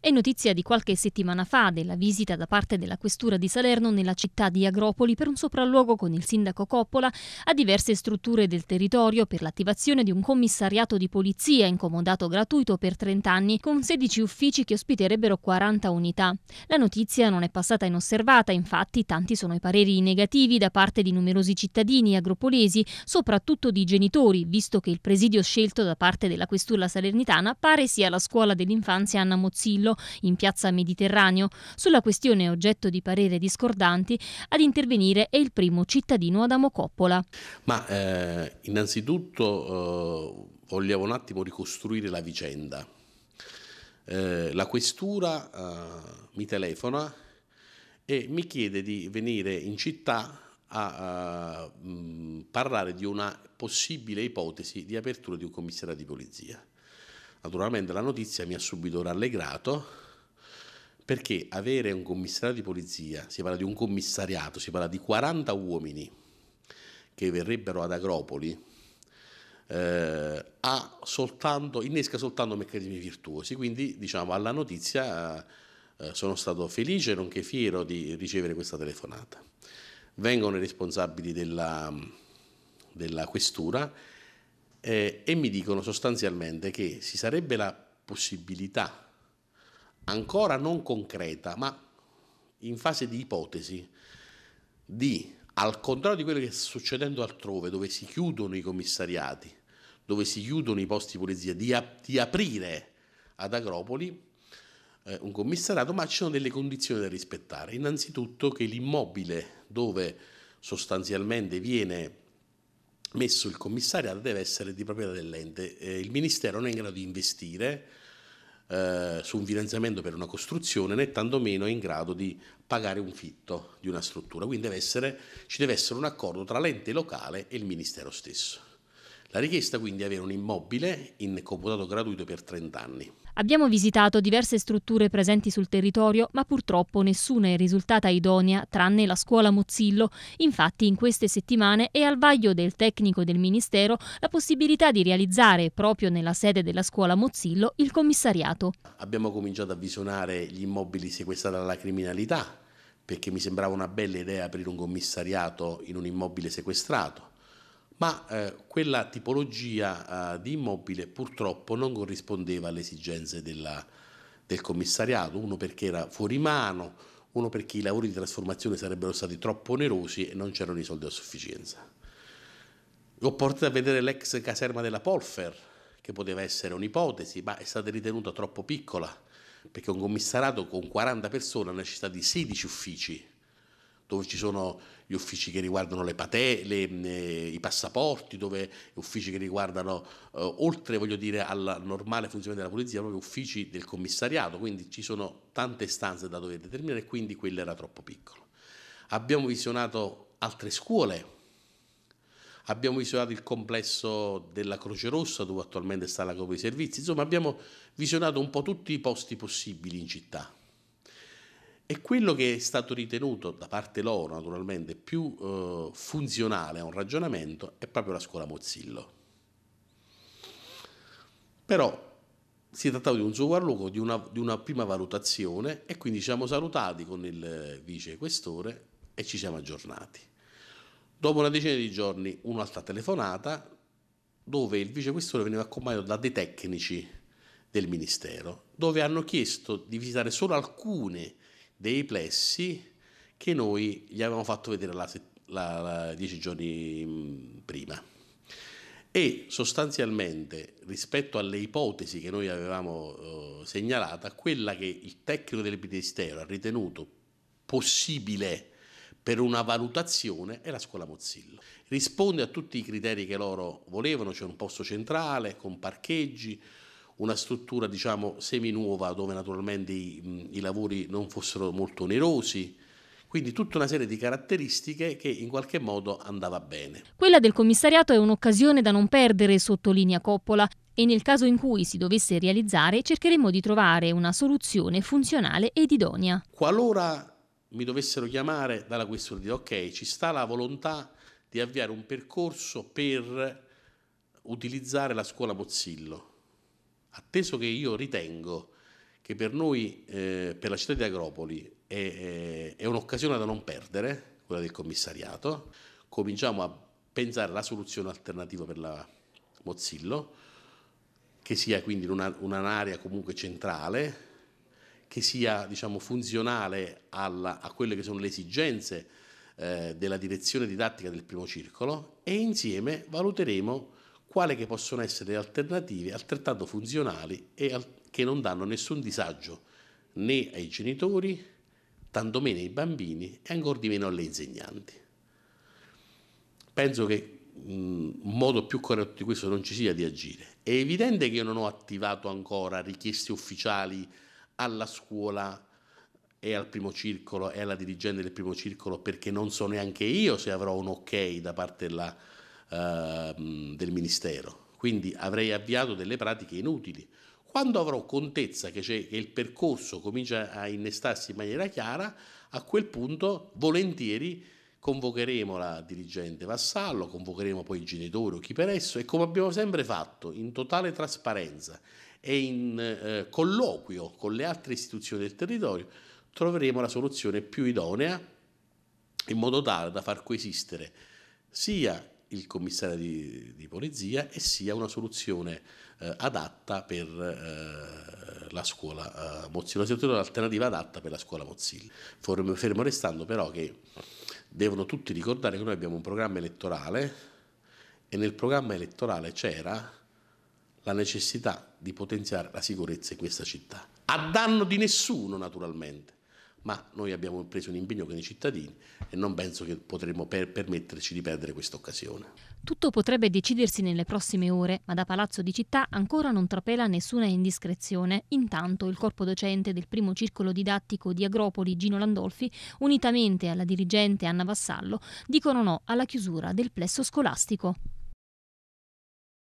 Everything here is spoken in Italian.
È notizia di qualche settimana fa della visita da parte della Questura di Salerno nella città di Agropoli per un sopralluogo con il sindaco Coppola a diverse strutture del territorio per l'attivazione di un commissariato di polizia incomodato gratuito per 30 anni con 16 uffici che ospiterebbero 40 unità. La notizia non è passata inosservata, infatti tanti sono i pareri negativi da parte di numerosi cittadini agropolesi, soprattutto di genitori, visto che il presidio scelto da parte della Questura salernitana pare sia la scuola dell'infanzia Anna Mozzillo Maranello in piazza Mediterraneo. Sulla questione oggetto di parere discordanti ad intervenire è il primo cittadino Adamo Coppola. Ma eh, innanzitutto eh, vogliamo un attimo ricostruire la vicenda. Eh, la questura eh, mi telefona e mi chiede di venire in città a, a eh, mh, parlare di una possibile ipotesi di apertura di un commissario di polizia. Naturalmente la notizia mi ha subito rallegrato perché avere un commissariato di polizia, si parla di un commissariato, si parla di 40 uomini che verrebbero ad Agropoli, eh, soltanto, innesca soltanto meccanismi virtuosi. Quindi diciamo alla notizia eh, sono stato felice nonché fiero di ricevere questa telefonata. Vengono i responsabili della, della questura eh, e mi dicono sostanzialmente che si sarebbe la possibilità, ancora non concreta, ma in fase di ipotesi, di, al contrario di quello che sta succedendo altrove, dove si chiudono i commissariati, dove si chiudono i posti di polizia, di, ap- di aprire ad Agropoli eh, un commissariato, ma ci sono delle condizioni da rispettare. Innanzitutto che l'immobile dove sostanzialmente viene messo il commissariato deve essere di proprietà dell'ente. Eh, il Ministero non è in grado di investire eh, su un finanziamento per una costruzione né tantomeno è in grado di pagare un fitto di una struttura, quindi deve essere, ci deve essere un accordo tra l'ente locale e il Ministero stesso. La richiesta quindi è avere un immobile in comutato gratuito per 30 anni. Abbiamo visitato diverse strutture presenti sul territorio, ma purtroppo nessuna è risultata idonea, tranne la scuola Mozzillo. Infatti in queste settimane è al vaglio del tecnico del Ministero la possibilità di realizzare proprio nella sede della scuola Mozzillo il commissariato. Abbiamo cominciato a visionare gli immobili sequestrati dalla criminalità, perché mi sembrava una bella idea aprire un commissariato in un immobile sequestrato ma eh, quella tipologia eh, di immobile purtroppo non corrispondeva alle esigenze della, del commissariato, uno perché era fuori mano, uno perché i lavori di trasformazione sarebbero stati troppo onerosi e non c'erano i soldi a sufficienza. Ho portato a vedere l'ex caserma della Polfer, che poteva essere un'ipotesi, ma è stata ritenuta troppo piccola, perché un commissariato con 40 persone ha necessità di 16 uffici dove ci sono gli uffici che riguardano le patè, le, le, eh, i passaporti, dove uffici che riguardano, eh, oltre voglio dire, al normale funzionamento della polizia, proprio uffici del commissariato, quindi ci sono tante stanze da dover determinare e quindi quello era troppo piccolo. Abbiamo visionato altre scuole, abbiamo visionato il complesso della Croce Rossa dove attualmente sta la Copa dei Servizi, insomma abbiamo visionato un po' tutti i posti possibili in città. E quello che è stato ritenuto da parte loro, naturalmente, più eh, funzionale a un ragionamento è proprio la scuola Mozzillo. Però si trattava di un sopralluogo, di di una prima valutazione e quindi ci siamo salutati con il vice questore e ci siamo aggiornati. Dopo una decina di giorni un'altra telefonata dove il vice questore veniva accompagnato da dei tecnici del Ministero, dove hanno chiesto di visitare solo alcune dei plessi che noi gli avevamo fatto vedere la, la, la dieci giorni mm, prima. E sostanzialmente, rispetto alle ipotesi che noi avevamo eh, segnalata, quella che il tecnico del Ministero ha ritenuto possibile per una valutazione è la scuola Mozilla. Risponde a tutti i criteri che loro volevano, c'è cioè un posto centrale, con parcheggi, una struttura diciamo seminuova dove naturalmente i, i lavori non fossero molto onerosi, quindi tutta una serie di caratteristiche che in qualche modo andava bene. Quella del commissariato è un'occasione da non perdere, sottolinea Coppola, e nel caso in cui si dovesse realizzare cercheremo di trovare una soluzione funzionale ed idonea. Qualora mi dovessero chiamare dalla questione di ok, ci sta la volontà di avviare un percorso per utilizzare la scuola Mozzillo atteso che io ritengo che per noi, eh, per la città di Agropoli, è, eh, è un'occasione da non perdere, quella del commissariato, cominciamo a pensare alla soluzione alternativa per la Mozzillo, che sia quindi un'area comunque centrale, che sia diciamo, funzionale alla, a quelle che sono le esigenze eh, della direzione didattica del primo circolo e insieme valuteremo quale che possono essere le alternative altrettanto funzionali e al- che non danno nessun disagio né ai genitori, tantomeno ai bambini e ancor di meno alle insegnanti. Penso che un modo più corretto di questo non ci sia di agire. È evidente che io non ho attivato ancora richieste ufficiali alla scuola e al primo circolo e alla dirigente del primo circolo perché non so neanche io se avrò un ok da parte della Ehm, del Ministero. Quindi avrei avviato delle pratiche inutili. Quando avrò contezza che, c'è, che il percorso comincia a innestarsi in maniera chiara, a quel punto volentieri convocheremo la dirigente Vassallo, convocheremo poi il genitore o chi per esso e come abbiamo sempre fatto, in totale trasparenza e in eh, colloquio con le altre istituzioni del territorio, troveremo la soluzione più idonea in modo tale da far coesistere sia il commissario di, di, polizia e sia una soluzione eh, adatta per eh, la scuola eh, Mozzillo, una soluzione alternativa adatta per la scuola Mozzillo. Fermo restando però che devono tutti ricordare che noi abbiamo un programma elettorale e nel programma elettorale c'era la necessità di potenziare la sicurezza in questa città, a danno di nessuno naturalmente ma noi abbiamo preso un impegno con i cittadini e non penso che potremo per permetterci di perdere questa occasione. Tutto potrebbe decidersi nelle prossime ore, ma da Palazzo di Città ancora non trapela nessuna indiscrezione. Intanto il corpo docente del primo circolo didattico di Agropoli Gino Landolfi, unitamente alla dirigente Anna Vassallo, dicono no alla chiusura del plesso scolastico.